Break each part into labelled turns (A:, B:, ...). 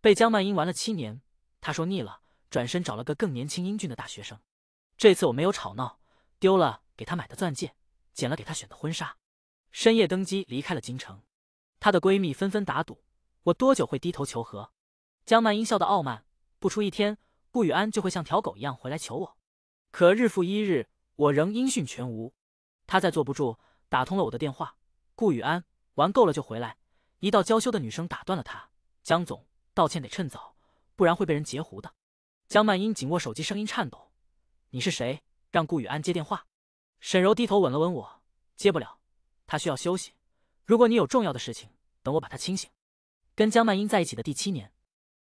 A: 被江曼英玩了七年，她说腻了，转身找了个更年轻英俊的大学生。这次我没有吵闹，丢了给她买的钻戒，捡了给她选的婚纱，深夜登机离开了京城。她的闺蜜纷纷打赌，我多久会低头求和。江曼英笑得傲慢，不出一天，顾雨安就会像条狗一样回来求我。可日复一日，我仍音讯全无。她再坐不住，打通了我的电话。顾雨安玩够了就回来。一道娇羞的女声打断了她，江总。道歉得趁早，不然会被人截胡的。江曼英紧握手机，声音颤抖：“你是谁？让顾雨安接电话。”沈柔低头吻了吻我，接不了，他需要休息。如果你有重要的事情，等我把他清醒。跟江曼英在一起的第七年，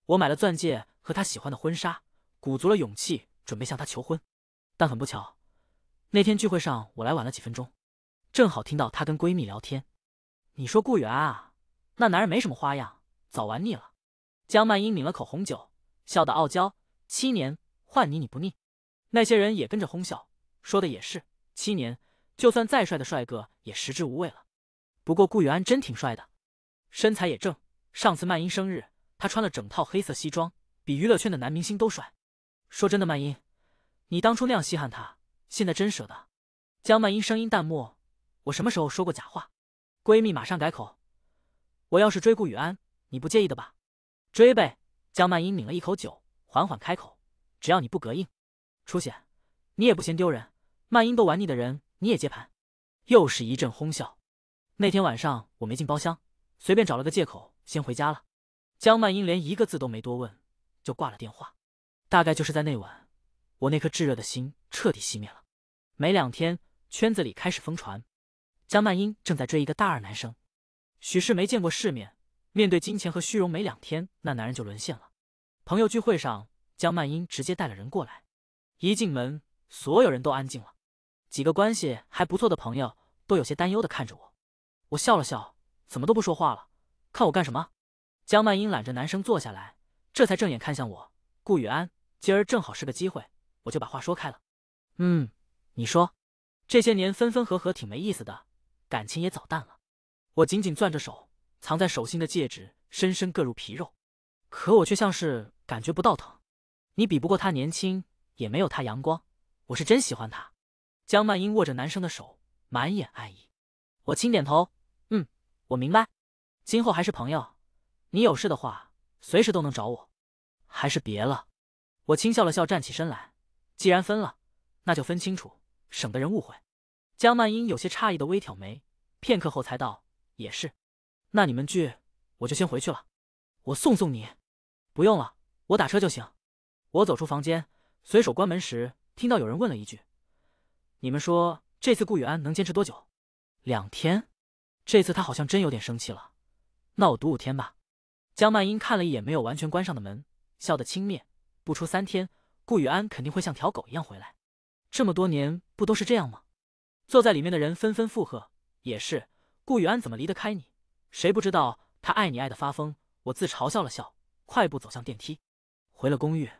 A: 我买了钻戒和她喜欢的婚纱，鼓足了勇气准备向她求婚。但很不巧，那天聚会上我来晚了几分钟，正好听到她跟闺蜜聊天：“你说顾雨安啊，那男人没什么花样，早玩腻了。”江曼英抿了口红酒，笑得傲娇。七年换你你不腻？那些人也跟着哄笑，说的也是，七年就算再帅的帅哥也食之无味了。不过顾雨安真挺帅的，身材也正。上次曼英生日，他穿了整套黑色西装，比娱乐圈的男明星都帅。说真的，曼英，你当初那样稀罕他，现在真舍得？江曼英声音淡漠，我什么时候说过假话？闺蜜马上改口，我要是追顾雨安，你不介意的吧？追呗，江曼英抿了一口酒，缓缓开口：“只要你不膈应，出息，你也不嫌丢人。曼英都玩腻的人，你也接盘？”又是一阵哄笑。那天晚上我没进包厢，随便找了个借口先回家了。江曼英连一个字都没多问，就挂了电话。大概就是在那晚，我那颗炙热的心彻底熄灭了。没两天，圈子里开始疯传，江曼英正在追一个大二男生。许是没见过世面。面对金钱和虚荣，没两天那男人就沦陷了。朋友聚会上，江曼英直接带了人过来，一进门所有人都安静了。几个关系还不错的朋友都有些担忧的看着我，我笑了笑，怎么都不说话了，看我干什么？江曼英揽着男生坐下来，这才正眼看向我。顾雨安，今儿正好是个机会，我就把话说开了。嗯，你说，这些年分分合合挺没意思的，感情也早淡了。我紧紧攥着手。藏在手心的戒指深深硌入皮肉，可我却像是感觉不到疼。你比不过他年轻，也没有他阳光，我是真喜欢他。江曼英握着男生的手，满眼爱意。我轻点头，嗯，我明白。今后还是朋友，你有事的话，随时都能找我。还是别了。我轻笑了笑，站起身来。既然分了，那就分清楚，省得人误会。江曼英有些诧异的微挑眉，片刻后才道：“也是。”那你们聚，我就先回去了。我送送你。不用了，我打车就行。我走出房间，随手关门时，听到有人问了一句：“你们说这次顾雨安能坚持多久？”两天。这次他好像真有点生气了。那我赌五天吧。江曼英看了一眼没有完全关上的门，笑得轻蔑。不出三天，顾雨安肯定会像条狗一样回来。这么多年不都是这样吗？坐在里面的人纷纷附和：“也是，顾雨安怎么离得开你？”谁不知道他爱你爱的发疯？我自嘲笑了笑，快步走向电梯。回了公寓，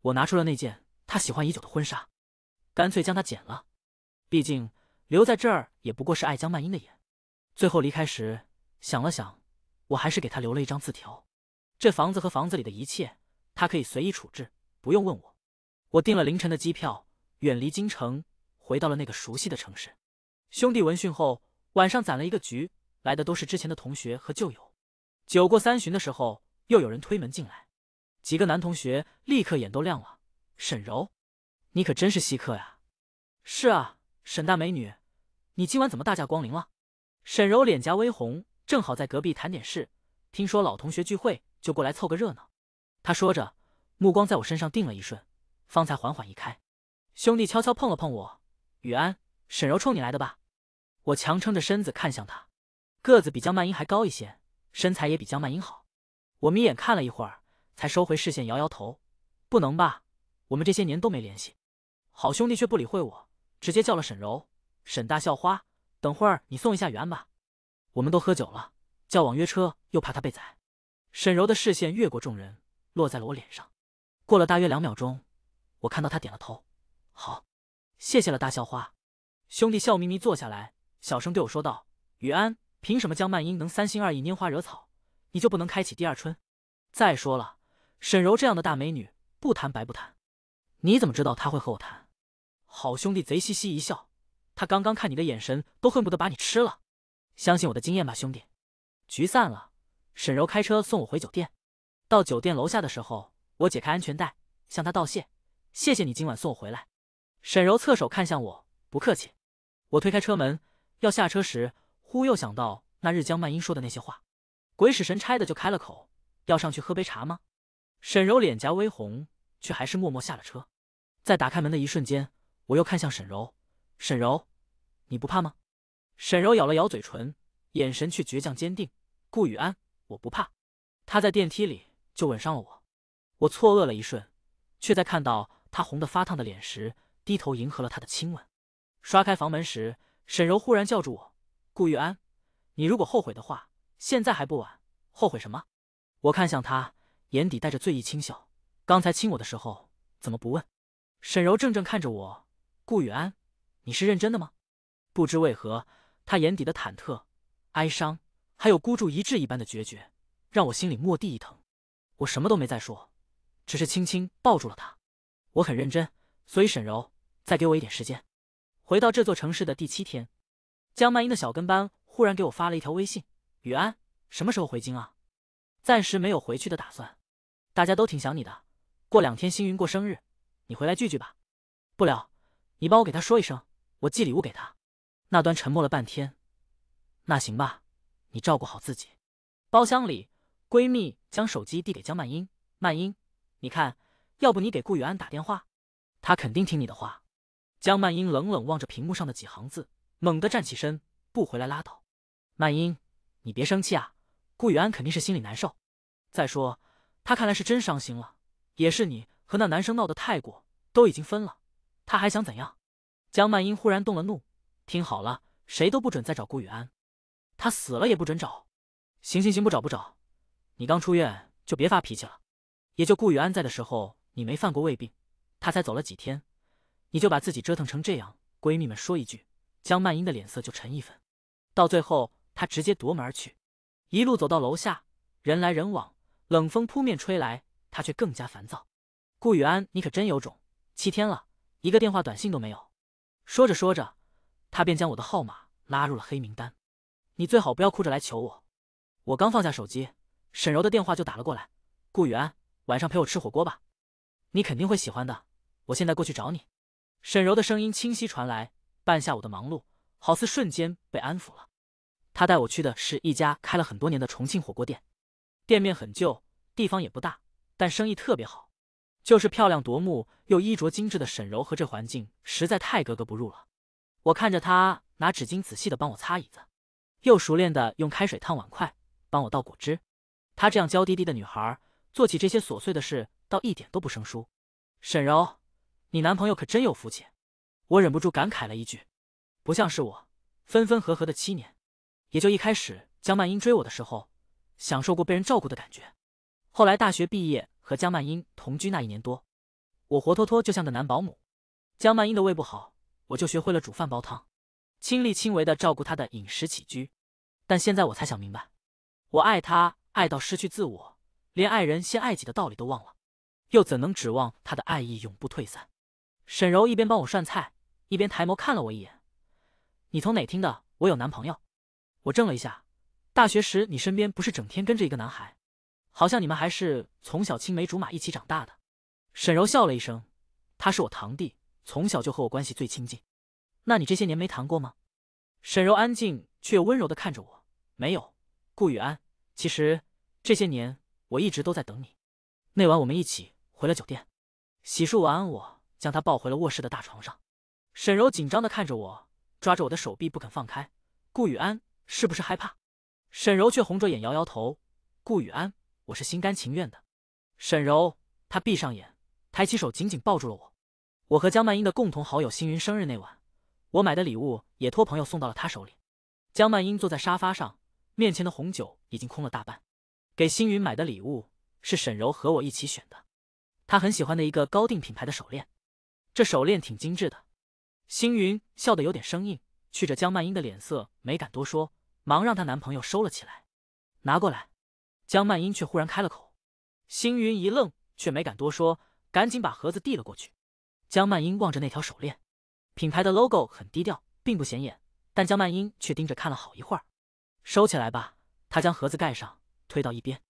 A: 我拿出了那件他喜欢已久的婚纱，干脆将它剪了。毕竟留在这儿也不过是爱江曼英的眼。最后离开时，想了想，我还是给他留了一张字条：这房子和房子里的一切，他可以随意处置，不用问我。我订了凌晨的机票，远离京城，回到了那个熟悉的城市。兄弟闻讯后，晚上攒了一个局。来的都是之前的同学和旧友，酒过三巡的时候，又有人推门进来，几个男同学立刻眼都亮了。沈柔，你可真是稀客呀！是啊，沈大美女，你今晚怎么大驾光临了？沈柔脸颊微红，正好在隔壁谈点事，听说老同学聚会，就过来凑个热闹。她说着，目光在我身上定了一瞬，方才缓缓移开。兄弟悄悄碰了碰我，雨安，沈柔冲你来的吧？我强撑着身子看向他。个子比江曼英还高一些，身材也比江曼英好。我眯眼看了一会儿，才收回视线，摇摇头：“不能吧？我们这些年都没联系。”好兄弟却不理会我，直接叫了沈柔，沈大校花。等会儿你送一下雨安吧。我们都喝酒了，叫网约车又怕他被宰。沈柔的视线越过众人，落在了我脸上。过了大约两秒钟，我看到他点了头。好，谢谢了，大校花。兄弟笑眯眯坐下来，小声对我说道：“雨安。”凭什么江曼英能三心二意拈花惹草？你就不能开启第二春？再说了，沈柔这样的大美女，不谈白不谈。你怎么知道她会和我谈？好兄弟，贼嘻嘻一笑。他刚刚看你的眼神，都恨不得把你吃了。相信我的经验吧，兄弟。局散了，沈柔开车送我回酒店。到酒店楼下的时候，我解开安全带，向他道谢：“谢谢你今晚送我回来。”沈柔侧手看向我：“不客气。”我推开车门要下车时。忽又想到那日江曼英说的那些话，鬼使神差的就开了口：“要上去喝杯茶吗？”沈柔脸颊微红，却还是默默下了车。在打开门的一瞬间，我又看向沈柔：“沈柔，你不怕吗？”沈柔咬了咬嘴唇，眼神却倔强坚定：“顾雨安，我不怕。”他在电梯里就吻上了我。我错愕了一瞬，却在看到他红得发烫的脸时，低头迎合了他的亲吻。刷开房门时，沈柔忽然叫住我。顾玉安，你如果后悔的话，现在还不晚。后悔什么？我看向他，眼底带着醉意，轻笑。刚才亲我的时候，怎么不问？沈柔怔怔看着我，顾玉安，你是认真的吗？不知为何，他眼底的忐忑、哀伤，还有孤注一掷一般的决绝，让我心里蓦地一疼。我什么都没再说，只是轻轻抱住了他。我很认真，所以沈柔，再给我一点时间。回到这座城市的第七天。江曼英的小跟班忽然给我发了一条微信：“雨安，什么时候回京啊？暂时没有回去的打算，大家都挺想你的。过两天星云过生日，你回来聚聚吧。不了，你帮我给他说一声，我寄礼物给他。”那端沉默了半天。那行吧，你照顾好自己。包厢里，闺蜜将手机递给江曼英：“曼英，你看，要不你给顾雨安打电话，他肯定听你的话。”江曼英冷冷望着屏幕上的几行字。猛地站起身，不回来拉倒。曼英，你别生气啊，顾雨安肯定是心里难受。再说，他看来是真伤心了，也是你和那男生闹得太过，都已经分了，他还想怎样？江曼英忽然动了怒，听好了，谁都不准再找顾雨安，他死了也不准找。行行行，不找不找。你刚出院就别发脾气了，也就顾雨安在的时候你没犯过胃病，他才走了几天，你就把自己折腾成这样，闺蜜们说一句。江曼英的脸色就沉一分，到最后，她直接夺门而去，一路走到楼下，人来人往，冷风扑面吹来，她却更加烦躁。顾雨安，你可真有种，七天了，一个电话短信都没有。说着说着，他便将我的号码拉入了黑名单，你最好不要哭着来求我。我刚放下手机，沈柔的电话就打了过来。顾雨安，晚上陪我吃火锅吧，你肯定会喜欢的。我现在过去找你。沈柔的声音清晰传来。半下午的忙碌，好似瞬间被安抚了。他带我去的是一家开了很多年的重庆火锅店，店面很旧，地方也不大，但生意特别好。就是漂亮夺目又衣着精致的沈柔和这环境实在太格格不入了。我看着她拿纸巾仔细的帮我擦椅子，又熟练的用开水烫碗筷，帮我倒果汁。她这样娇滴滴的女孩，做起这些琐碎的事倒一点都不生疏。沈柔，你男朋友可真有福气。我忍不住感慨了一句：“不像是我，分分合合的七年，也就一开始江曼英追我的时候，享受过被人照顾的感觉。后来大学毕业和江曼英同居那一年多，我活脱脱就像个男保姆。江曼英的胃不好，我就学会了煮饭煲汤，亲力亲为的照顾她的饮食起居。但现在我才想明白，我爱她爱到失去自我，连爱人先爱己的道理都忘了，又怎能指望他的爱意永不退散？”沈柔一边帮我涮菜。一边抬眸看了我一眼，“你从哪听的我有男朋友？”我怔了一下。大学时你身边不是整天跟着一个男孩？好像你们还是从小青梅竹马一起长大的。沈柔笑了一声，“他是我堂弟，从小就和我关系最亲近。”“那你这些年没谈过吗？”沈柔安静却又温柔的看着我，“没有。”顾雨安，其实这些年我一直都在等你。那晚我们一起回了酒店，洗漱完，我将他抱回了卧室的大床上。沈柔紧张的看着我，抓着我的手臂不肯放开。顾雨安是不是害怕？沈柔却红着眼摇摇头。顾雨安，我是心甘情愿的。沈柔，她闭上眼，抬起手紧紧抱住了我。我和江曼英的共同好友星云生日那晚，我买的礼物也托朋友送到了他手里。江曼英坐在沙发上，面前的红酒已经空了大半。给星云买的礼物是沈柔和我一起选的，她很喜欢的一个高定品牌的手链。这手链挺精致的。星云笑得有点生硬，觑着江曼英的脸色，没敢多说，忙让她男朋友收了起来。拿过来，江曼英却忽然开了口。星云一愣，却没敢多说，赶紧把盒子递了过去。江曼英望着那条手链，品牌的 logo 很低调，并不显眼，但江曼英却盯着看了好一会儿。收起来吧，她将盒子盖上，推到一边。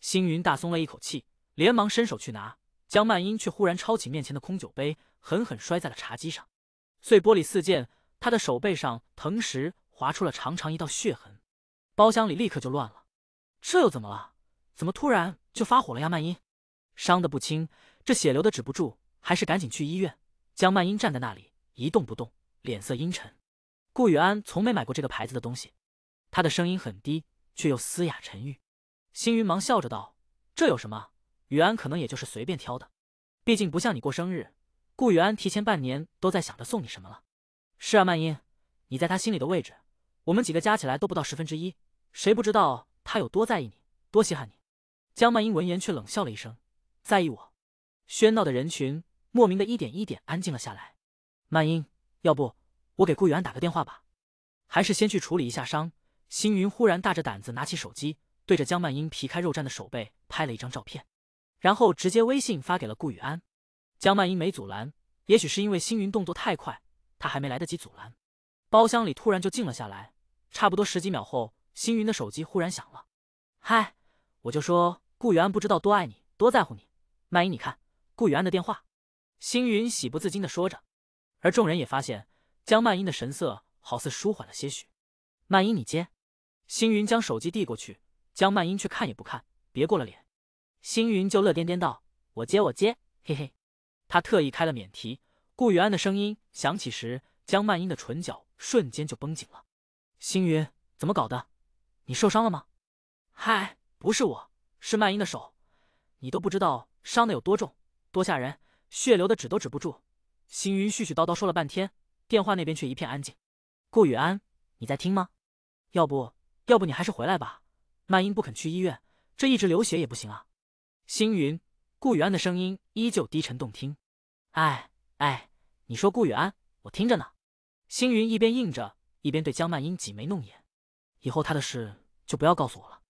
A: 星云大松了一口气，连忙伸手去拿，江曼英却忽然抄起面前的空酒杯，狠狠摔在了茶几上。碎玻璃四溅，他的手背上腾时划出了长长一道血痕，包厢里立刻就乱了。这又怎么了？怎么突然就发火了呀？曼音，伤的不轻，这血流的止不住，还是赶紧去医院。江曼音站在那里一动不动，脸色阴沉。顾雨安从没买过这个牌子的东西，他的声音很低，却又嘶哑沉郁。星云忙笑着道：“这有什么？雨安可能也就是随便挑的，毕竟不像你过生日。”顾雨安提前半年都在想着送你什么了。是啊，曼英，你在他心里的位置，我们几个加起来都不到十分之一，谁不知道他有多在意你，多稀罕你？江曼英闻言却冷笑了一声，在意我？喧闹的人群莫名的一点一点安静了下来。曼英，要不我给顾雨安打个电话吧？还是先去处理一下伤。星云忽然大着胆子拿起手机，对着江曼英皮开肉绽的手背拍了一张照片，然后直接微信发给了顾雨安。江曼英没阻拦，也许是因为星云动作太快，她还没来得及阻拦。包厢里突然就静了下来，差不多十几秒后，星云的手机忽然响了。嗨，我就说顾雨安不知道多爱你，多在乎你。曼英，你看，顾雨安的电话。星云喜不自禁地说着，而众人也发现江曼英的神色好似舒缓了些许。曼英，你接。星云将手机递过去，江曼英却看也不看，别过了脸。星云就乐颠颠道：“我接，我接，嘿嘿。”他特意开了免提，顾雨安的声音响起时，江曼英的唇角瞬间就绷紧了。星云，怎么搞的？你受伤了吗？嗨，不是我，是曼英的手，你都不知道伤的有多重，多吓人，血流的止都止不住。星云絮絮叨叨说了半天，电话那边却一片安静。顾雨安，你在听吗？要不要不你还是回来吧。曼英不肯去医院，这一直流血也不行啊。星云。顾雨安的声音依旧低沉动听，哎哎，你说顾雨安，我听着呢。星云一边应着，一边对江曼英挤眉弄眼。以后他的事就不要告诉我了。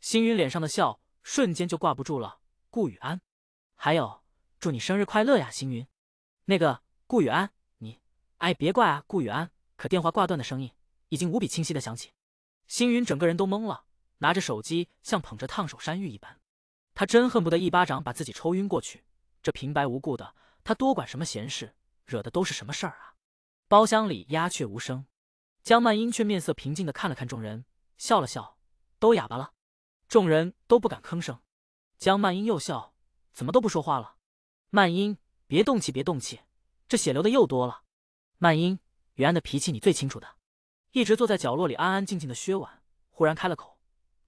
A: 星云脸上的笑瞬间就挂不住了。顾雨安，还有，祝你生日快乐呀，星云。那个顾雨安，你，哎，别挂啊，顾雨安。可电话挂断的声音已经无比清晰的响起，星云整个人都懵了，拿着手机像捧着烫手山芋一般。他真恨不得一巴掌把自己抽晕过去，这平白无故的，他多管什么闲事，惹的都是什么事儿啊！包厢里鸦雀无声，江曼英却面色平静的看了看众人，笑了笑，都哑巴了。众人都不敢吭声。江曼英又笑，怎么都不说话了？曼英，别动气，别动气，这血流的又多了。曼英，于安的脾气你最清楚的。一直坐在角落里安安静静的薛婉忽然开了口，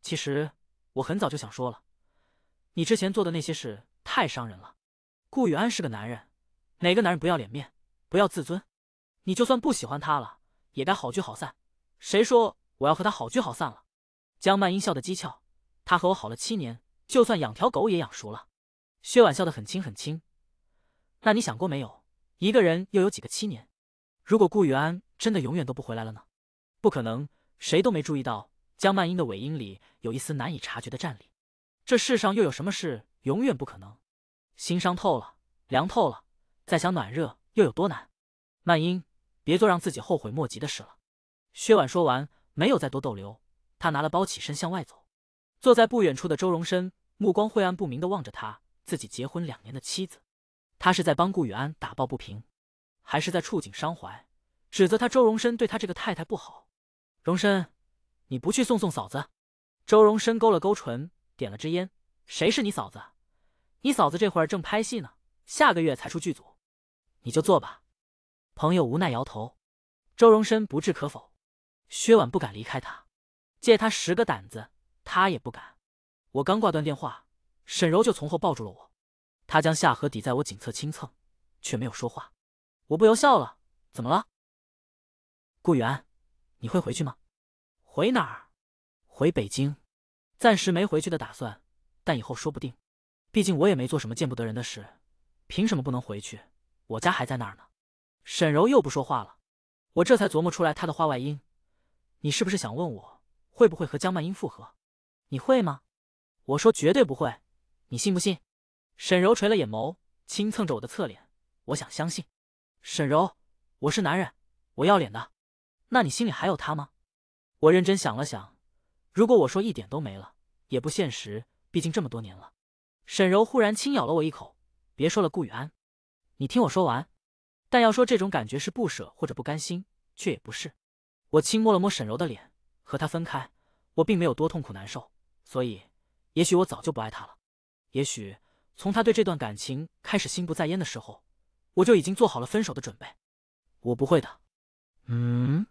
A: 其实我很早就想说了。你之前做的那些事太伤人了。顾雨安是个男人，哪个男人不要脸面，不要自尊？你就算不喜欢他了，也该好聚好散。谁说我要和他好聚好散了？江曼英笑得讥诮，他和我好了七年，就算养条狗也养熟了。薛婉笑得很轻很轻，那你想过没有，一个人又有几个七年？如果顾雨安真的永远都不回来了呢？不可能，谁都没注意到江曼英的尾音里有一丝难以察觉的战栗。这世上又有什么事永远不可能？心伤透了，凉透了，再想暖热又有多难？曼英，别做让自己后悔莫及的事了。薛婉说完，没有再多逗留，他拿了包起身向外走。坐在不远处的周荣深，目光晦暗不明的望着他自己结婚两年的妻子。他是在帮顾雨安打抱不平，还是在触景伤怀，指责他周荣深对他这个太太不好？荣深，你不去送送嫂子？周荣深勾了勾唇。点了支烟，谁是你嫂子？你嫂子这会儿正拍戏呢，下个月才出剧组，你就坐吧。朋友无奈摇头，周荣生不置可否。薛婉不敢离开他，借他十个胆子，他也不敢。我刚挂断电话，沈柔就从后抱住了我，她将下颌抵在我颈侧轻蹭，却没有说话。我不由笑了，怎么了？顾源，你会回去吗？回哪儿？回北京。暂时没回去的打算，但以后说不定。毕竟我也没做什么见不得人的事，凭什么不能回去？我家还在那儿呢。沈柔又不说话了，我这才琢磨出来她的话外音：你是不是想问我会不会和江曼英复合？你会吗？我说绝对不会，你信不信？沈柔垂了眼眸，轻蹭着我的侧脸。我想相信。沈柔，我是男人，我要脸的。那你心里还有他吗？我认真想了想。如果我说一点都没了，也不现实。毕竟这么多年了，沈柔忽然轻咬了我一口。别说了，顾雨安，你听我说完。但要说这种感觉是不舍或者不甘心，却也不是。我轻摸了摸沈柔的脸，和她分开，我并没有多痛苦难受。所以，也许我早就不爱他了。也许从他对这段感情开始心不在焉的时候，我就已经做好了分手的准备。我不会的。嗯，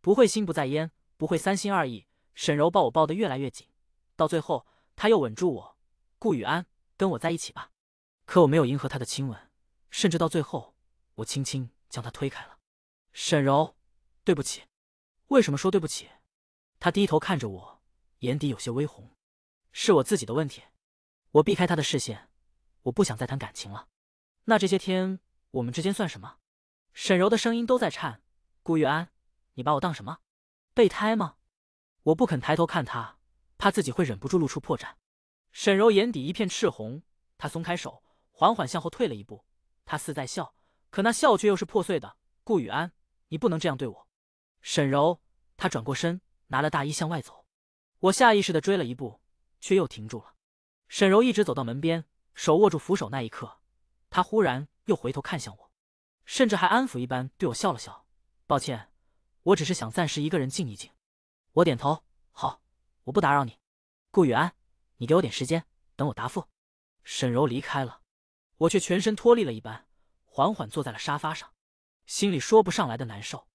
A: 不会心不在焉，不会三心二意。沈柔抱我抱得越来越紧，到最后，他又吻住我。顾雨安，跟我在一起吧。可我没有迎合他的亲吻，甚至到最后，我轻轻将他推开了。沈柔，对不起。为什么说对不起？他低头看着我，眼底有些微红。是我自己的问题。我避开他的视线，我不想再谈感情了。那这些天我们之间算什么？沈柔的声音都在颤。顾雨安，你把我当什么？备胎吗？我不肯抬头看他，怕自己会忍不住露出破绽。沈柔眼底一片赤红，她松开手，缓缓向后退了一步。她似在笑，可那笑却又是破碎的。顾雨安，你不能这样对我！沈柔，她转过身，拿了大衣向外走。我下意识的追了一步，却又停住了。沈柔一直走到门边，手握住扶手那一刻，她忽然又回头看向我，甚至还安抚一般对我笑了笑。抱歉，我只是想暂时一个人静一静。我点头，好，我不打扰你，顾雨安，你给我点时间，等我答复。沈柔离开了，我却全身脱力了一般，缓缓坐在了沙发上，心里说不上来的难受。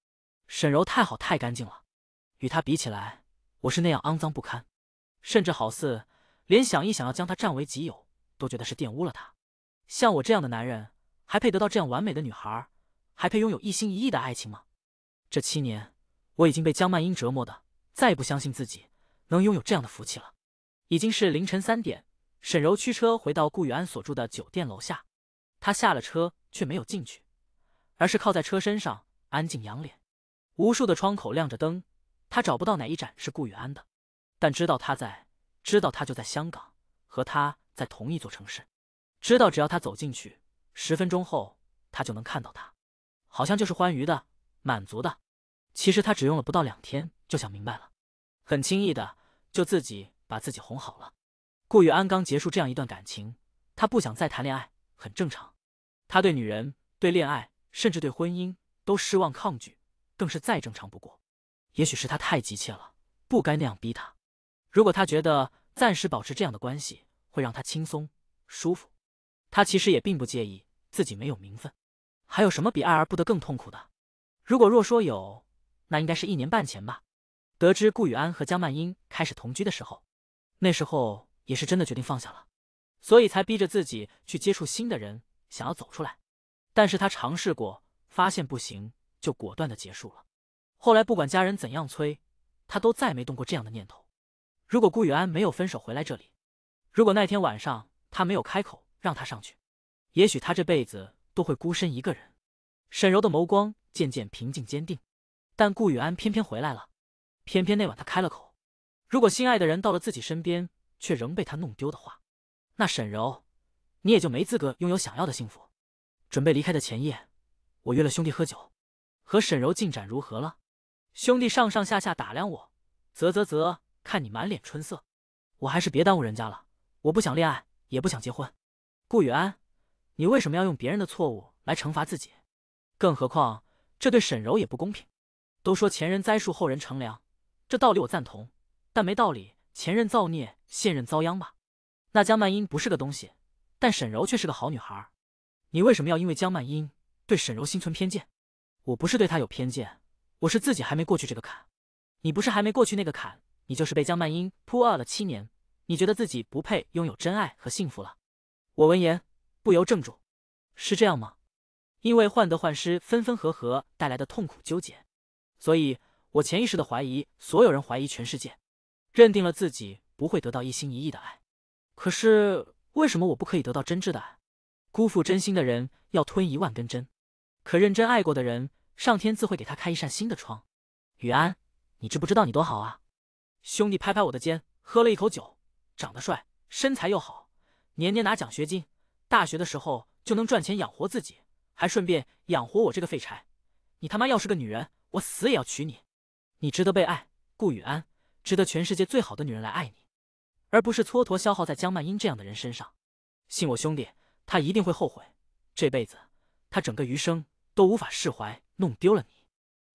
A: 沈柔太好太干净了，与她比起来，我是那样肮脏不堪，甚至好似连想一想要将她占为己有都觉得是玷污了她。像我这样的男人，还配得到这样完美的女孩，还配拥有一心一意的爱情吗？这七年，我已经被江曼英折磨的。再也不相信自己能拥有这样的福气了。已经是凌晨三点，沈柔驱车回到顾雨安所住的酒店楼下，她下了车却没有进去，而是靠在车身上安静仰脸。无数的窗口亮着灯，她找不到哪一盏是顾雨安的，但知道他在，知道他就在香港，和他在同一座城市，知道只要他走进去，十分钟后他就能看到他。好像就是欢愉的、满足的。其实他只用了不到两天就想明白了。很轻易的就自己把自己哄好了。顾玉安刚结束这样一段感情，他不想再谈恋爱，很正常。他对女人、对恋爱，甚至对婚姻都失望抗拒，更是再正常不过。也许是他太急切了，不该那样逼他。如果他觉得暂时保持这样的关系会让他轻松舒服，他其实也并不介意自己没有名分。还有什么比爱而不得更痛苦的？如果若说有，那应该是一年半前吧。得知顾雨安和江曼英开始同居的时候，那时候也是真的决定放下了，所以才逼着自己去接触新的人，想要走出来。但是他尝试过，发现不行，就果断的结束了。后来不管家人怎样催，他都再没动过这样的念头。如果顾雨安没有分手回来这里，如果那天晚上他没有开口让他上去，也许他这辈子都会孤身一个人。沈柔的眸光渐渐平静坚定，但顾雨安偏偏回来了。偏偏那晚他开了口：“如果心爱的人到了自己身边，却仍被他弄丢的话，那沈柔，你也就没资格拥有想要的幸福。”准备离开的前夜，我约了兄弟喝酒，和沈柔进展如何了？兄弟上上下下打量我，啧啧啧，看你满脸春色，我还是别耽误人家了。我不想恋爱，也不想结婚。顾雨安，你为什么要用别人的错误来惩罚自己？更何况这对沈柔也不公平。都说前人栽树，后人乘凉。这道理我赞同，但没道理前任造孽，现任遭殃吧？那江曼英不是个东西，但沈柔却是个好女孩。你为什么要因为江曼英对沈柔心存偏见？我不是对她有偏见，我是自己还没过去这个坎。你不是还没过去那个坎，你就是被江曼英扑饿了七年，你觉得自己不配拥有真爱和幸福了。我闻言不由怔住，是这样吗？因为患得患失、分分合合带来的痛苦纠结，所以。我潜意识的怀疑，所有人怀疑全世界，认定了自己不会得到一心一意的爱。可是为什么我不可以得到真挚的爱？辜负真心的人要吞一万根针，可认真爱过的人，上天自会给他开一扇新的窗。雨安，你知不知道你多好啊？兄弟拍拍我的肩，喝了一口酒，长得帅，身材又好，年年拿奖学金，大学的时候就能赚钱养活自己，还顺便养活我这个废柴。你他妈要是个女人，我死也要娶你。你值得被爱，顾雨安，值得全世界最好的女人来爱你，而不是蹉跎消耗在江曼英这样的人身上。信我，兄弟，他一定会后悔，这辈子他整个余生都无法释怀，弄丢了你。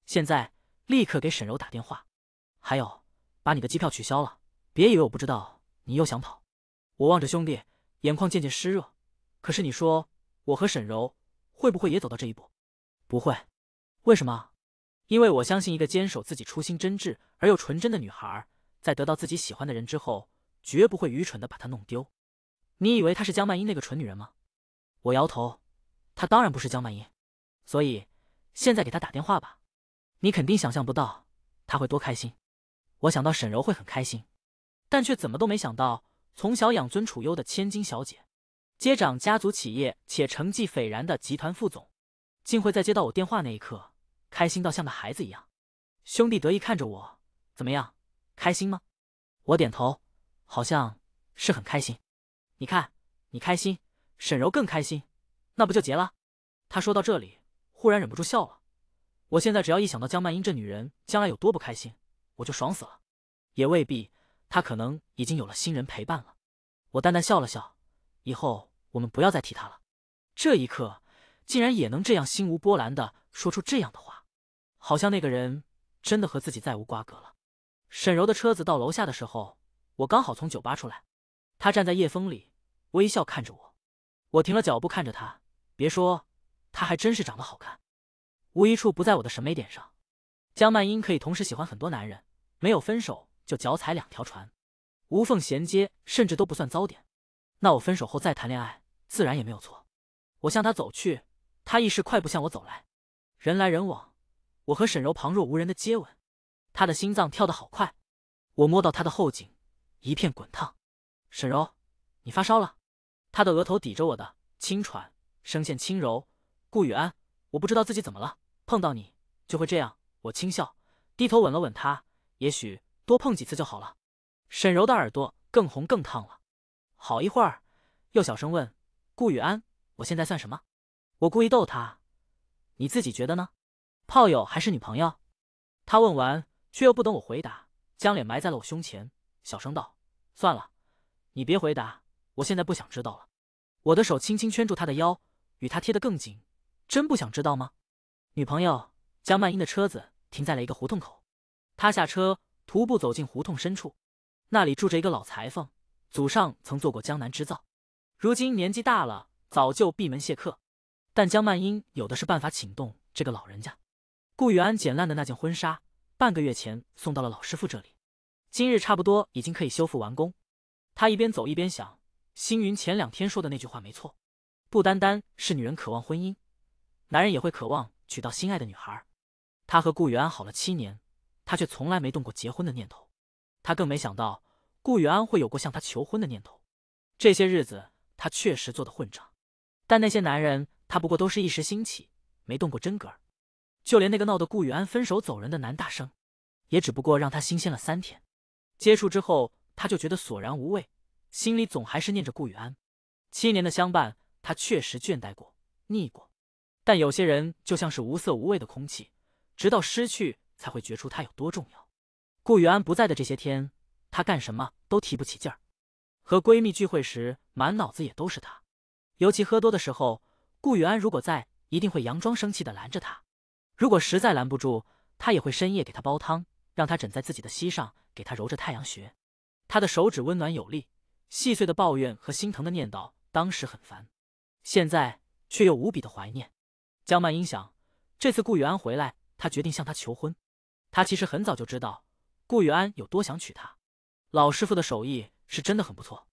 A: 现在立刻给沈柔打电话，还有把你的机票取消了。别以为我不知道你又想跑。我望着兄弟，眼眶渐渐湿热。可是你说我和沈柔会不会也走到这一步？不会。为什么？因为我相信，一个坚守自己初心、真挚而又纯真的女孩，在得到自己喜欢的人之后，绝不会愚蠢的把他弄丢。你以为她是江曼英那个蠢女人吗？我摇头，她当然不是江曼英。所以，现在给她打电话吧。你肯定想象不到她会多开心。我想到沈柔会很开心，但却怎么都没想到，从小养尊处优的千金小姐，接掌家族企业且成绩斐然的集团副总，竟会在接到我电话那一刻。开心到像个孩子一样，兄弟得意看着我，怎么样，开心吗？我点头，好像是很开心。你看，你开心，沈柔更开心，那不就结了？他说到这里，忽然忍不住笑了。我现在只要一想到江曼英这女人将来有多不开心，我就爽死了。也未必，她可能已经有了新人陪伴了。我淡淡笑了笑，以后我们不要再提她了。这一刻，竟然也能这样心无波澜的说出这样的话。好像那个人真的和自己再无瓜葛了。沈柔的车子到楼下的时候，我刚好从酒吧出来。他站在夜风里，微笑看着我。我停了脚步，看着他。别说，他还真是长得好看，无一处不在我的审美点上。江曼英可以同时喜欢很多男人，没有分手就脚踩两条船，无缝衔接，甚至都不算糟点。那我分手后再谈恋爱，自然也没有错。我向他走去，他亦是快步向我走来。人来人往。我和沈柔旁若无人的接吻，他的心脏跳得好快，我摸到他的后颈，一片滚烫。沈柔，你发烧了？他的额头抵着我的，轻喘，声线轻柔。顾雨安，我不知道自己怎么了，碰到你就会这样。我轻笑，低头吻了吻他，也许多碰几次就好了。沈柔的耳朵更红更烫了，好一会儿，又小声问顾雨安：“我现在算什么？”我故意逗他：“你自己觉得呢？”炮友还是女朋友？他问完，却又不等我回答，将脸埋在了我胸前，小声道：“算了，你别回答，我现在不想知道了。”我的手轻轻圈住他的腰，与他贴得更紧。真不想知道吗？女朋友江曼英的车子停在了一个胡同口，她下车，徒步走进胡同深处。那里住着一个老裁缝，祖上曾做过江南织造，如今年纪大了，早就闭门谢客。但江曼英有的是办法请动这个老人家。顾雨安捡烂的那件婚纱，半个月前送到了老师傅这里，今日差不多已经可以修复完工。他一边走一边想，星云前两天说的那句话没错，不单单是女人渴望婚姻，男人也会渴望娶到心爱的女孩。他和顾雨安好了七年，他却从来没动过结婚的念头。他更没想到顾雨安会有过向他求婚的念头。这些日子他确实做的混账，但那些男人他不过都是一时兴起，没动过真格儿。就连那个闹得顾雨安分手走人的男大生，也只不过让他新鲜了三天。接触之后，他就觉得索然无味，心里总还是念着顾雨安。七年的相伴，他确实倦怠过、腻过。但有些人就像是无色无味的空气，直到失去才会觉出他有多重要。顾雨安不在的这些天，他干什么都提不起劲儿。和闺蜜聚会时，满脑子也都是他。尤其喝多的时候，顾雨安如果在，一定会佯装生气的拦着他。如果实在拦不住，他也会深夜给他煲汤，让他枕在自己的膝上，给他揉着太阳穴。他的手指温暖有力，细碎的抱怨和心疼的念叨，当时很烦，现在却又无比的怀念。江曼英想，这次顾雨安回来，她决定向他求婚。她其实很早就知道顾雨安有多想娶她。老师傅的手艺是真的很不错，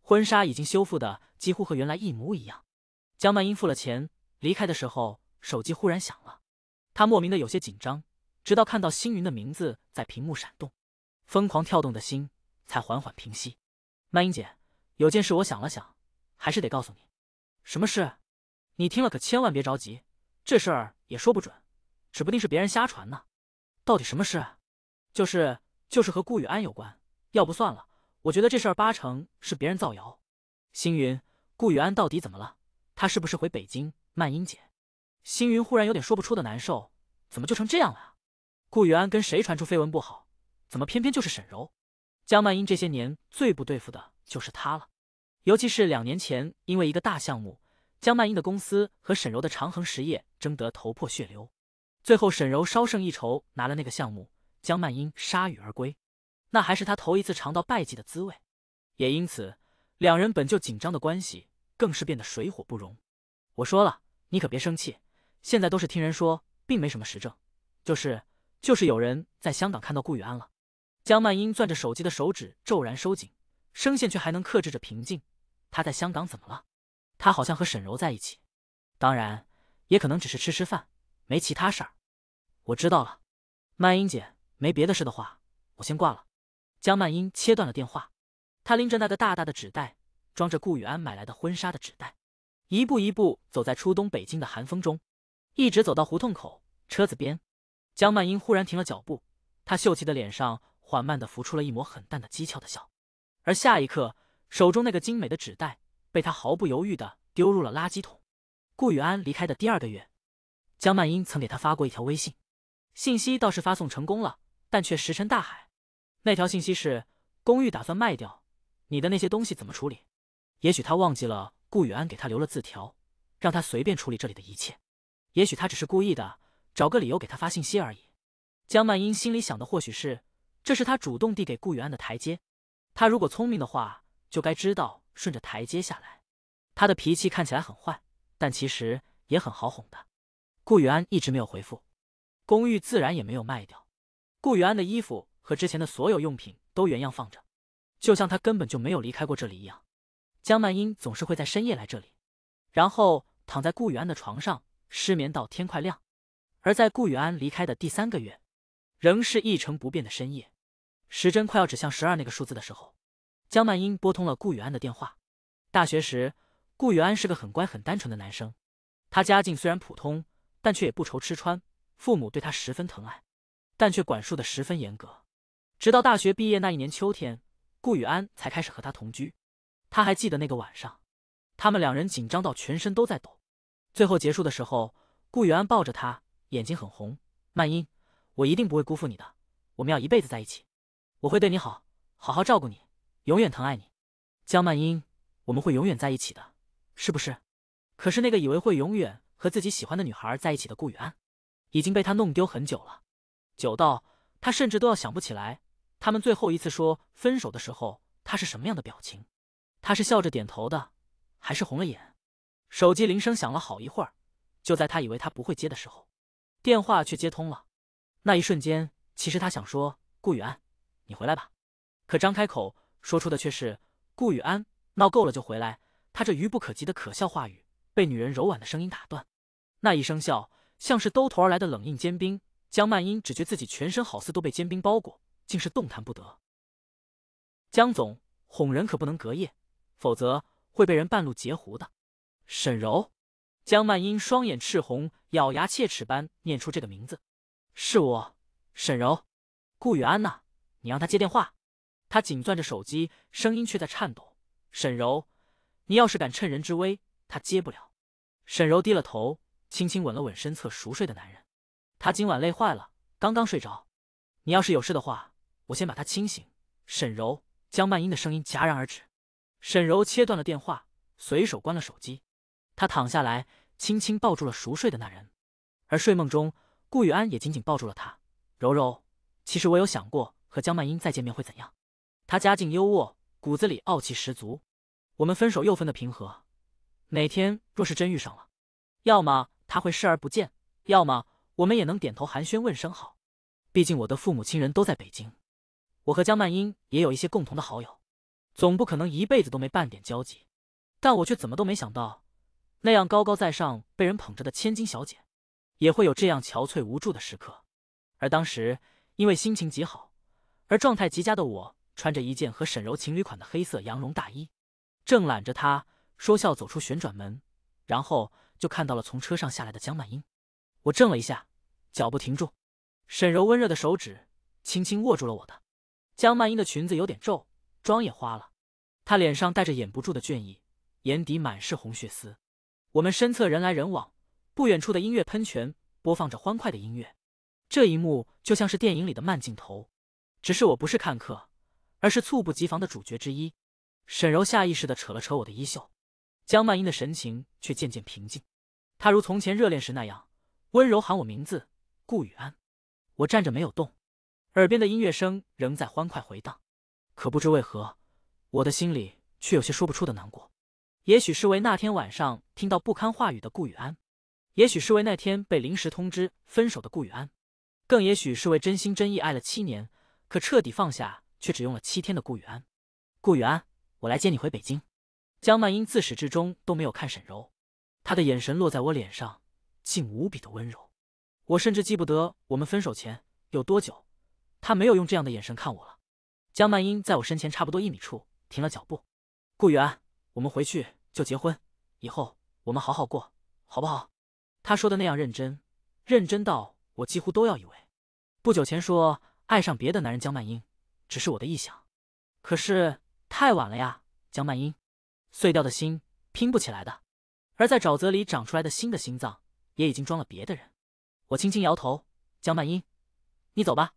A: 婚纱已经修复的几乎和原来一模一样。江曼英付了钱，离开的时候，手机忽然响了。他莫名的有些紧张，直到看到星云的名字在屏幕闪动，疯狂跳动的心才缓缓平息。曼英姐，有件事我想了想，还是得告诉你。什么事？你听了可千万别着急，这事儿也说不准，指不定是别人瞎传呢。到底什么事？就是就是和顾雨安有关。要不算了，我觉得这事儿八成是别人造谣。星云，顾雨安到底怎么了？他是不是回北京？曼英姐。星云忽然有点说不出的难受，怎么就成这样了？顾雨安跟谁传出绯闻不好，怎么偏偏就是沈柔？江曼英这些年最不对付的就是她了，尤其是两年前因为一个大项目，江曼英的公司和沈柔的长恒实业争得头破血流，最后沈柔稍胜一筹，拿了那个项目，江曼英铩羽而归，那还是她头一次尝到败绩的滋味，也因此两人本就紧张的关系更是变得水火不容。我说了，你可别生气。现在都是听人说，并没什么实证，就是就是有人在香港看到顾雨安了。江曼英攥着手机的手指骤然收紧，声线却还能克制着平静。他在香港怎么了？他好像和沈柔在一起，当然也可能只是吃吃饭，没其他事儿。我知道了，曼英姐，没别的事的话，我先挂了。江曼英切断了电话，她拎着那个大大的纸袋，装着顾雨安买来的婚纱的纸袋，一步一步走在初冬北京的寒风中。一直走到胡同口，车子边，江曼英忽然停了脚步。她秀气的脸上缓慢的浮出了一抹很淡的讥诮的笑，而下一刻，手中那个精美的纸袋被她毫不犹豫的丢入了垃圾桶。顾雨安离开的第二个月，江曼英曾给他发过一条微信，信息倒是发送成功了，但却石沉大海。那条信息是：公寓打算卖掉，你的那些东西怎么处理？也许他忘记了，顾雨安给他留了字条，让他随便处理这里的一切。也许他只是故意的，找个理由给他发信息而已。江曼英心里想的或许是，这是他主动递给顾雨安的台阶。他如果聪明的话，就该知道顺着台阶下来。他的脾气看起来很坏，但其实也很好哄的。顾雨安一直没有回复，公寓自然也没有卖掉。顾雨安的衣服和之前的所有用品都原样放着，就像他根本就没有离开过这里一样。江曼英总是会在深夜来这里，然后躺在顾雨安的床上。失眠到天快亮，而在顾雨安离开的第三个月，仍是一成不变的深夜，时针快要指向十二那个数字的时候，江曼英拨通了顾雨安的电话。大学时，顾雨安是个很乖很单纯的男生，他家境虽然普通，但却也不愁吃穿，父母对他十分疼爱，但却管束的十分严格。直到大学毕业那一年秋天，顾雨安才开始和他同居。他还记得那个晚上，他们两人紧张到全身都在抖。最后结束的时候，顾雨安抱着他，眼睛很红。曼英，我一定不会辜负你的，我们要一辈子在一起，我会对你好，好好照顾你，永远疼爱你，江曼英，我们会永远在一起的，是不是？可是那个以为会永远和自己喜欢的女孩在一起的顾雨安，已经被他弄丢很久了，久到他甚至都要想不起来，他们最后一次说分手的时候，他是什么样的表情？他是笑着点头的，还是红了眼？手机铃声响了好一会儿，就在他以为他不会接的时候，电话却接通了。那一瞬间，其实他想说顾雨安，你回来吧，可张开口说出的却是顾雨安，闹够了就回来。他这愚不可及的可笑话语被女人柔婉的声音打断，那一声笑像是兜头而来的冷硬尖冰，江曼英只觉自己全身好似都被尖冰包裹，竟是动弹不得。江总，哄人可不能隔夜，否则会被人半路截胡的。沈柔，江曼英双眼赤红，咬牙切齿般念出这个名字：“是我，沈柔。”顾雨安呐，你让他接电话。她紧攥着手机，声音却在颤抖：“沈柔，你要是敢趁人之危，他接不了。”沈柔低了头，轻轻吻了吻身侧熟睡的男人。他今晚累坏了，刚刚睡着。你要是有事的话，我先把他清醒。沈柔，江曼英的声音戛然而止。沈柔切断了电话，随手关了手机。他躺下来，轻轻抱住了熟睡的那人，而睡梦中，顾雨安也紧紧抱住了他。柔柔，其实我有想过和江曼英再见面会怎样。他家境优渥，骨子里傲气十足。我们分手又分得平和，哪天若是真遇上了，要么他会视而不见，要么我们也能点头寒暄问声好。毕竟我的父母亲人都在北京，我和江曼英也有一些共同的好友，总不可能一辈子都没半点交集。但我却怎么都没想到。那样高高在上、被人捧着的千金小姐，也会有这样憔悴无助的时刻。而当时因为心情极好，而状态极佳的我，穿着一件和沈柔情侣款的黑色羊绒大衣，正揽着她说笑走出旋转门，然后就看到了从车上下来的江曼英。我怔了一下，脚步停住。沈柔温热的手指轻轻握住了我的。江曼英的裙子有点皱，妆也花了，她脸上带着掩不住的倦意，眼底满是红血丝。我们身侧人来人往，不远处的音乐喷泉播放着欢快的音乐，这一幕就像是电影里的慢镜头。只是我不是看客，而是猝不及防的主角之一。沈柔下意识地扯了扯我的衣袖，江曼英的神情却渐渐平静。她如从前热恋时那样，温柔喊我名字顾雨安。我站着没有动，耳边的音乐声仍在欢快回荡，可不知为何，我的心里却有些说不出的难过。也许是为那天晚上听到不堪话语的顾雨安，也许是为那天被临时通知分手的顾雨安，更也许是为真心真意爱了七年，可彻底放下却只用了七天的顾雨安。顾雨安，我来接你回北京。江曼英自始至终都没有看沈柔，她的眼神落在我脸上，竟无比的温柔。我甚至记不得我们分手前有多久，她没有用这样的眼神看我了。江曼英在我身前差不多一米处停了脚步。顾雨安，我们回去。就结婚，以后我们好好过，好不好？他说的那样认真，认真到我几乎都要以为，不久前说爱上别的男人江曼英，只是我的臆想。可是太晚了呀，江曼英，碎掉的心拼不起来的。而在沼泽里长出来的新的心脏，也已经装了别的人。我轻轻摇头，江曼英，你走吧。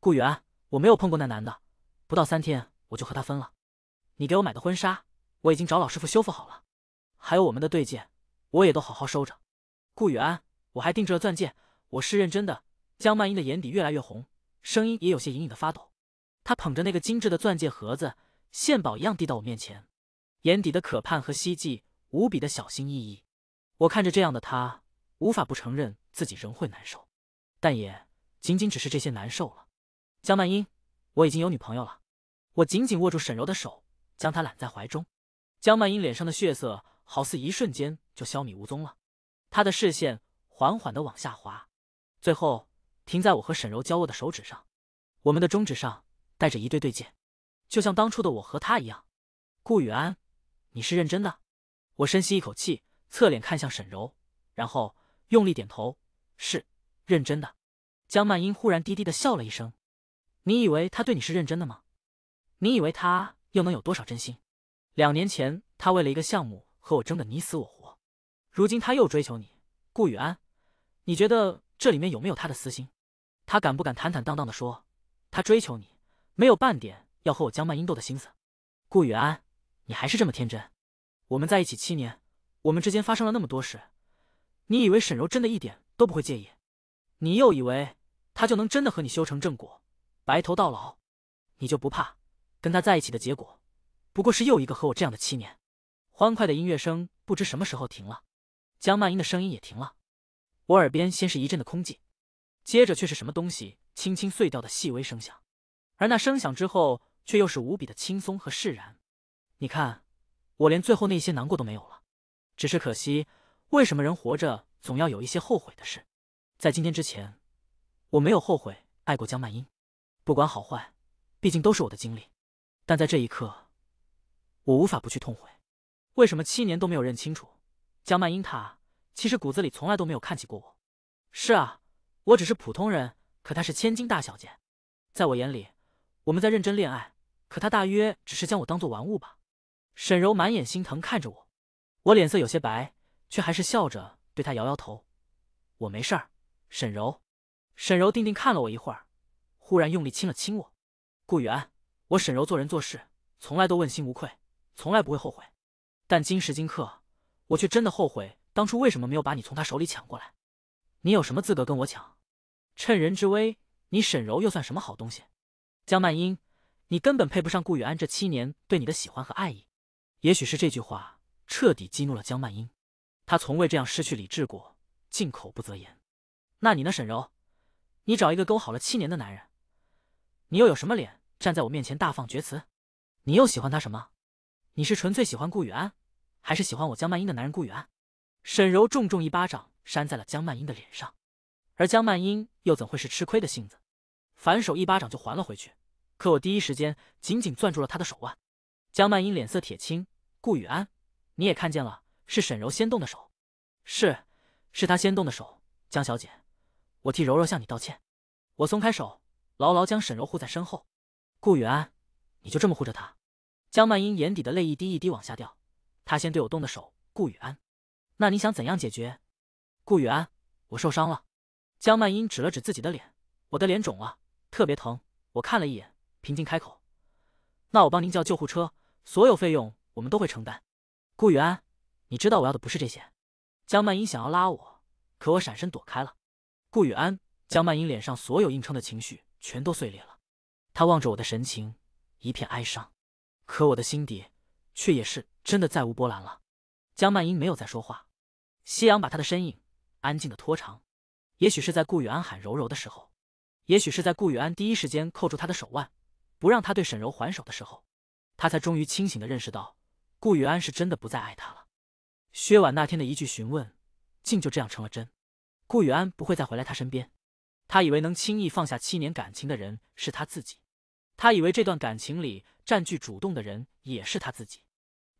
A: 顾远，我没有碰过那男的，不到三天我就和他分了。你给我买的婚纱。我已经找老师傅修复好了，还有我们的对戒，我也都好好收着。顾雨安，我还定制了钻戒，我是认真的。江曼英的眼底越来越红，声音也有些隐隐的发抖。她捧着那个精致的钻戒盒子，献宝一样递到我面前，眼底的渴盼和希冀无比的小心翼翼。我看着这样的她，无法不承认自己仍会难受，但也仅仅只是这些难受了。江曼英，我已经有女朋友了。我紧紧握住沈柔的手，将她揽在怀中。江曼英脸上的血色好似一瞬间就消弭无踪了，她的视线缓缓的往下滑，最后停在我和沈柔交握的手指上，我们的中指上带着一对对戒，就像当初的我和他一样。顾雨安，你是认真的？我深吸一口气，侧脸看向沈柔，然后用力点头，是，认真的。江曼英忽然低低的笑了一声，你以为他对你是认真的吗？你以为他又能有多少真心？两年前，他为了一个项目和我争得你死我活，如今他又追求你，顾雨安，你觉得这里面有没有他的私心？他敢不敢坦坦荡荡地说，他追求你没有半点要和我江曼英斗的心思？顾雨安，你还是这么天真。我们在一起七年，我们之间发生了那么多事，你以为沈柔真的一点都不会介意？你又以为他就能真的和你修成正果，白头到老？你就不怕跟他在一起的结果？不过是又一个和我这样的七年。欢快的音乐声不知什么时候停了，江曼英的声音也停了。我耳边先是一阵的空寂，接着却是什么东西轻轻碎掉的细微声响，而那声响之后，却又是无比的轻松和释然。你看，我连最后那些难过都没有了。只是可惜，为什么人活着总要有一些后悔的事？在今天之前，我没有后悔爱过江曼英，不管好坏，毕竟都是我的经历。但在这一刻。我无法不去痛悔，为什么七年都没有认清楚江曼英？她其实骨子里从来都没有看起过我。是啊，我只是普通人，可她是千金大小姐，在我眼里，我们在认真恋爱，可她大约只是将我当做玩物吧。沈柔满眼心疼看着我，我脸色有些白，却还是笑着对她摇摇头：“我没事儿。”沈柔，沈柔定定看了我一会儿，忽然用力亲了亲我。顾雨安，我沈柔做人做事从来都问心无愧。从来不会后悔，但今时今刻，我却真的后悔当初为什么没有把你从他手里抢过来。你有什么资格跟我抢？趁人之危，你沈柔又算什么好东西？江曼英，你根本配不上顾雨安这七年对你的喜欢和爱意。也许是这句话彻底激怒了江曼英，她从未这样失去理智过，竟口不择言。那你呢，沈柔？你找一个跟我好了七年的男人，你又有什么脸站在我面前大放厥词？你又喜欢他什么？你是纯粹喜欢顾雨安，还是喜欢我江曼英的男人顾雨安？沈柔重重一巴掌扇在了江曼英的脸上，而江曼英又怎会是吃亏的性子？反手一巴掌就还了回去。可我第一时间紧紧攥住了她的手腕。江曼英脸色铁青，顾雨安，你也看见了，是沈柔先动的手，是，是她先动的手。江小姐，我替柔柔向你道歉。我松开手，牢牢将沈柔护在身后。顾雨安，你就这么护着她？江曼英眼底的泪一滴一滴往下掉，她先对我动的手，顾雨安，那你想怎样解决？顾雨安，我受伤了。江曼英指了指自己的脸，我的脸肿了，特别疼。我看了一眼，平静开口：“那我帮您叫救护车，所有费用我们都会承担。”顾雨安，你知道我要的不是这些。江曼英想要拉我，可我闪身躲开了。顾雨安，江曼英脸上所有硬撑的情绪全都碎裂了，她望着我的神情，一片哀伤。可我的心底却也是真的再无波澜了。江曼英没有再说话，夕阳把她的身影安静的拖长。也许是在顾雨安喊柔柔的时候，也许是在顾雨安第一时间扣住她的手腕，不让她对沈柔还手的时候，她才终于清醒的认识到，顾雨安是真的不再爱她了。薛婉那天的一句询问，竟就这样成了真。顾雨安不会再回来他身边。他以为能轻易放下七年感情的人是他自己。他以为这段感情里占据主动的人也是他自己，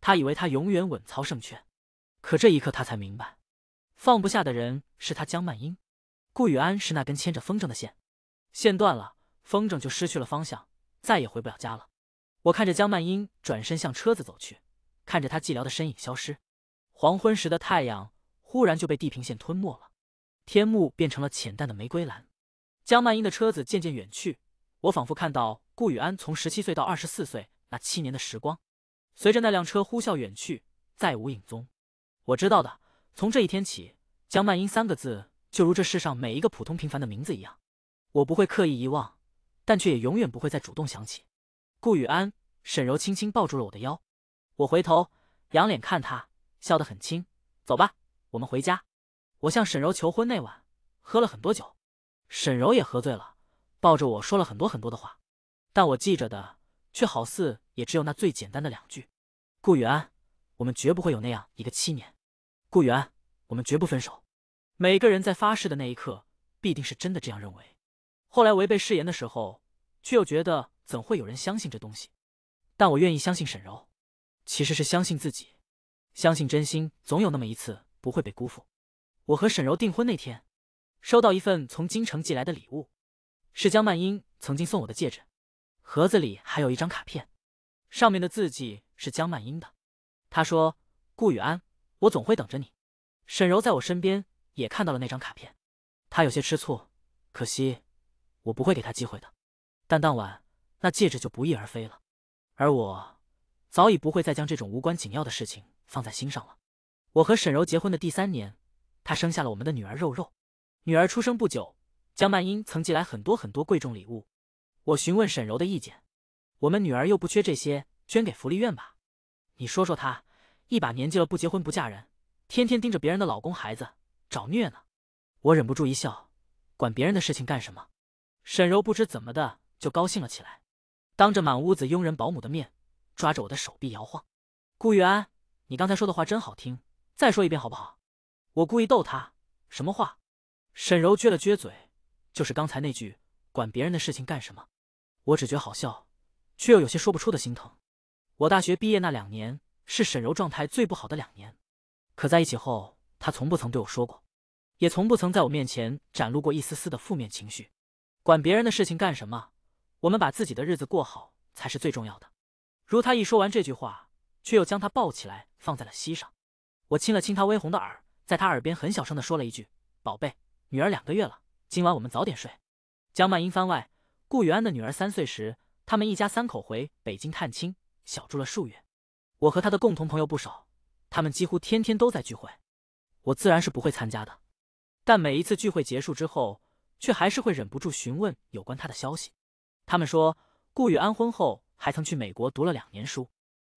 A: 他以为他永远稳操胜券，可这一刻他才明白，放不下的人是他江曼英，顾雨安是那根牵着风筝的线，线断了，风筝就失去了方向，再也回不了家了。我看着江曼英转身向车子走去，看着她寂寥的身影消失。黄昏时的太阳忽然就被地平线吞没了，天幕变成了浅淡的玫瑰蓝。江曼英的车子渐渐远去，我仿佛看到。顾雨安从十七岁到二十四岁那七年的时光，随着那辆车呼啸远去，再无影踪。我知道的，从这一天起，江曼英三个字就如这世上每一个普通平凡的名字一样，我不会刻意遗忘，但却也永远不会再主动想起。顾雨安，沈柔轻轻抱住了我的腰，我回头仰脸看他，笑得很轻。走吧，我们回家。我向沈柔求婚那晚，喝了很多酒，沈柔也喝醉了，抱着我说了很多很多的话。但我记着的，却好似也只有那最简单的两句：“顾雨安，我们绝不会有那样一个七年；顾雨安，我们绝不分手。”每个人在发誓的那一刻，必定是真的这样认为。后来违背誓言的时候，却又觉得怎会有人相信这东西？但我愿意相信沈柔，其实是相信自己，相信真心总有那么一次不会被辜负。我和沈柔订婚那天，收到一份从京城寄来的礼物，是江曼英曾经送我的戒指。盒子里还有一张卡片，上面的字迹是江曼英的。他说：“顾雨安，我总会等着你。”沈柔在我身边也看到了那张卡片，她有些吃醋。可惜，我不会给她机会的。但当晚那戒指就不翼而飞了。而我早已不会再将这种无关紧要的事情放在心上了。我和沈柔结婚的第三年，她生下了我们的女儿肉肉。女儿出生不久，江曼英曾寄来很多很多贵重礼物。我询问沈柔的意见，我们女儿又不缺这些，捐给福利院吧？你说说她一把年纪了，不结婚不嫁人，天天盯着别人的老公孩子找虐呢？我忍不住一笑，管别人的事情干什么？沈柔不知怎么的就高兴了起来，当着满屋子佣人保姆的面，抓着我的手臂摇晃。顾玉安，你刚才说的话真好听，再说一遍好不好？我故意逗她，什么话？沈柔撅了撅嘴，就是刚才那句，管别人的事情干什么？我只觉好笑，却又有些说不出的心疼。我大学毕业那两年是沈柔状态最不好的两年，可在一起后，她从不曾对我说过，也从不曾在我面前展露过一丝丝的负面情绪。管别人的事情干什么？我们把自己的日子过好才是最重要的。如他一说完这句话，却又将他抱起来放在了膝上。我亲了亲他微红的耳，在他耳边很小声的说了一句：“宝贝，女儿两个月了，今晚我们早点睡。”江曼英番外。顾雨安的女儿三岁时，他们一家三口回北京探亲，小住了数月。我和他的共同朋友不少，他们几乎天天都在聚会，我自然是不会参加的。但每一次聚会结束之后，却还是会忍不住询问有关他的消息。他们说，顾宇安婚后还曾去美国读了两年书，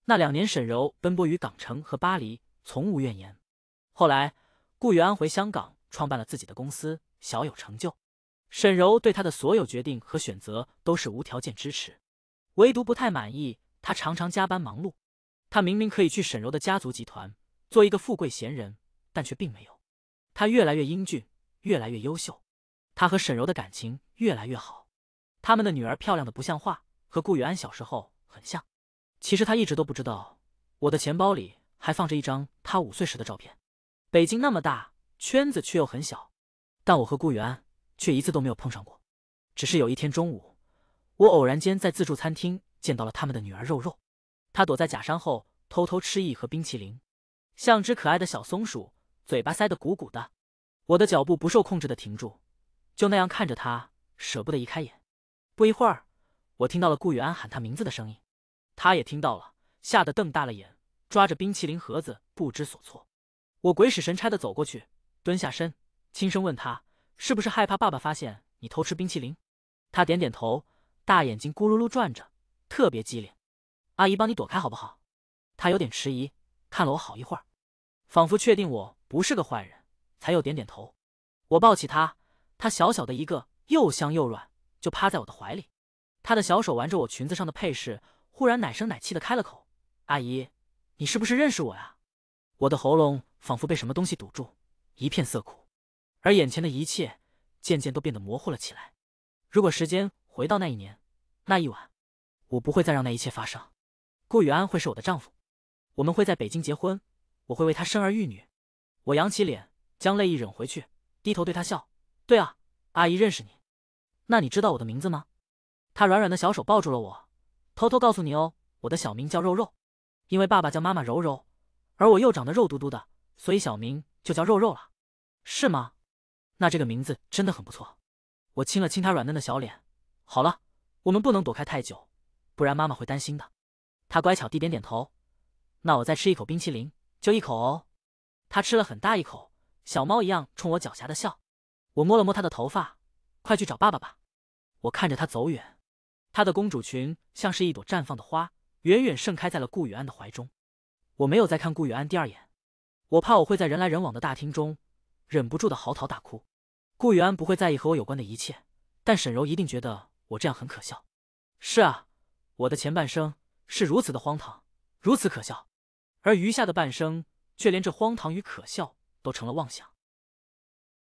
A: 那两年沈柔奔波于港城和巴黎，从无怨言。后来，顾宇安回香港创办了自己的公司，小有成就。沈柔对他的所有决定和选择都是无条件支持，唯独不太满意。他常常加班忙碌，他明明可以去沈柔的家族集团做一个富贵闲人，但却并没有。他越来越英俊，越来越优秀，他和沈柔的感情越来越好，他们的女儿漂亮的不像话，和顾雨安小时候很像。其实他一直都不知道，我的钱包里还放着一张他五岁时的照片。北京那么大，圈子却又很小，但我和顾雨安。却一次都没有碰上过，只是有一天中午，我偶然间在自助餐厅见到了他们的女儿肉肉，她躲在假山后偷偷吃一盒冰淇淋，像只可爱的小松鼠，嘴巴塞得鼓鼓的。我的脚步不受控制的停住，就那样看着她，舍不得移开眼。不一会儿，我听到了顾雨安喊她名字的声音，她也听到了，吓得瞪大了眼，抓着冰淇淋盒子不知所措。我鬼使神差的走过去，蹲下身，轻声问她。是不是害怕爸爸发现你偷吃冰淇淋？他点点头，大眼睛咕噜噜转着，特别机灵。阿姨帮你躲开好不好？他有点迟疑，看了我好一会儿，仿佛确定我不是个坏人，才又点点头。我抱起他，他小小的一个，又香又软，就趴在我的怀里。他的小手玩着我裙子上的配饰，忽然奶声奶气的开了口：“阿姨，你是不是认识我呀？”我的喉咙仿佛被什么东西堵住，一片涩苦。而眼前的一切渐渐都变得模糊了起来。如果时间回到那一年，那一晚，我不会再让那一切发生。顾雨安会是我的丈夫，我们会在北京结婚，我会为他生儿育女。我扬起脸，将泪意忍回去，低头对他笑。对啊，阿姨认识你。那你知道我的名字吗？他软软的小手抱住了我，偷偷告诉你哦，我的小名叫肉肉，因为爸爸叫妈妈柔柔，而我又长得肉嘟嘟的，所以小名就叫肉肉了。是吗？那这个名字真的很不错，我亲了亲他软嫩的小脸。好了，我们不能躲开太久，不然妈妈会担心的。他乖巧地点点头。那我再吃一口冰淇淋，就一口哦。他吃了很大一口，小猫一样冲我狡黠的笑。我摸了摸他的头发，快去找爸爸吧。我看着他走远，他的公主裙像是一朵绽放的花，远远盛开在了顾雨安的怀中。我没有再看顾雨安第二眼，我怕我会在人来人往的大厅中。忍不住的嚎啕大哭，顾雨安不会在意和我有关的一切，但沈柔一定觉得我这样很可笑。是啊，我的前半生是如此的荒唐，如此可笑，而余下的半生却连这荒唐与可笑都成了妄想。